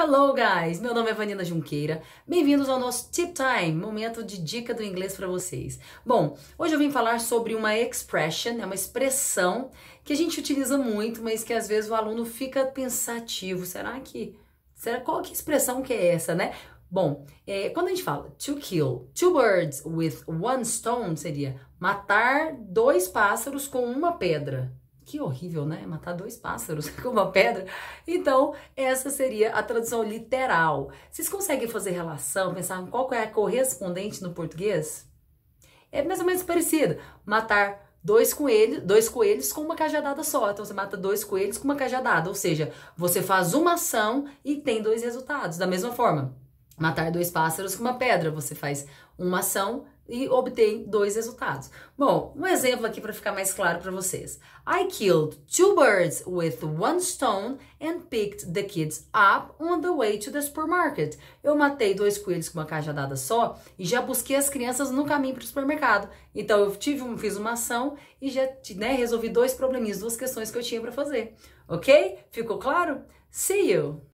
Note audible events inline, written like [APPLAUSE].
Hello guys, meu nome é Vanina Junqueira. Bem-vindos ao nosso Tip Time, momento de dica do inglês para vocês. Bom, hoje eu vim falar sobre uma expression, é uma expressão que a gente utiliza muito, mas que às vezes o aluno fica pensativo. Será que será qual que expressão que é essa, né? Bom, é, quando a gente fala to kill two birds with one stone seria matar dois pássaros com uma pedra. Que horrível, né? Matar dois pássaros [LAUGHS] com uma pedra. Então, essa seria a tradução literal. Vocês conseguem fazer relação, pensar qual é a correspondente no português? É mais ou menos parecido. Matar dois coelhos, dois coelhos com uma cajadada só. Então você mata dois coelhos com uma cajadada, ou seja, você faz uma ação e tem dois resultados. Da mesma forma, matar dois pássaros com uma pedra. Você faz uma ação e obtém dois resultados. Bom, um exemplo aqui para ficar mais claro para vocês. I killed two birds with one stone and picked the kids up on the way to the supermarket. Eu matei dois coelhos com uma cajadada só e já busquei as crianças no caminho para o supermercado. Então eu tive um, fiz uma ação e já né, resolvi dois probleminhas, duas questões que eu tinha para fazer. Ok? Ficou claro? See you!